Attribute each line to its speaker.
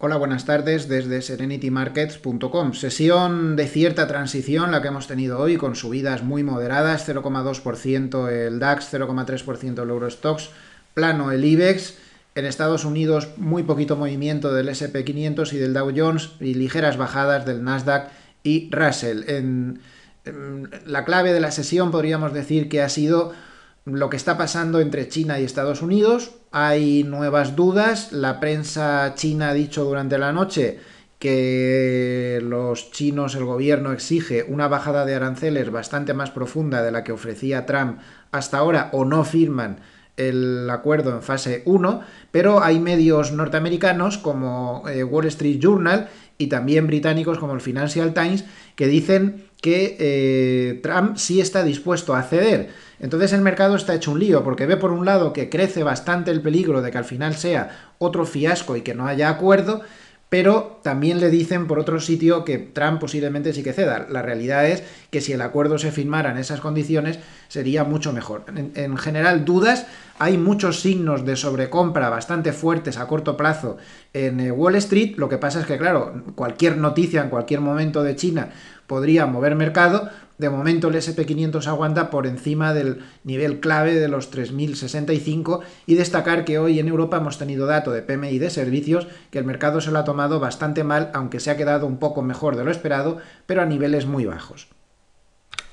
Speaker 1: Hola, buenas tardes desde serenitymarkets.com. Sesión de cierta transición la que hemos tenido hoy con subidas muy moderadas, 0,2% el DAX, 0,3% el Eurostox, plano el IBEX. En Estados Unidos muy poquito movimiento del SP500 y del Dow Jones y ligeras bajadas del Nasdaq y Russell. la clave de la sesión podríamos decir que ha sido lo que está pasando entre China y Estados Unidos. Hay nuevas dudas. La prensa china ha dicho durante la noche que los chinos, el gobierno exige una bajada de aranceles bastante más profunda de la que ofrecía Trump hasta ahora o no firman el acuerdo en fase 1, pero hay medios norteamericanos como eh, Wall Street Journal y también británicos como el Financial Times que dicen que eh, Trump sí está dispuesto a ceder. Entonces el mercado está hecho un lío porque ve por un lado que crece bastante el peligro de que al final sea otro fiasco y que no haya acuerdo, pero también le dicen por otro sitio que Trump posiblemente sí que ceda. La realidad es que si el acuerdo se firmara en esas condiciones sería mucho mejor. en, general, dudas. Hay muchos signos de sobrecompra bastante fuertes a corto plazo en eh, Wall Street. Lo que pasa es que, claro, cualquier noticia en cualquier momento de China podría mover mercado. De momento el SP500 aguanta por encima del nivel clave de los 3.065 y destacar que hoy en Europa hemos tenido dato de PMI de servicios que el mercado se lo ha tomado bastante mal, aunque se ha quedado un poco mejor de lo esperado, pero a niveles muy bajos.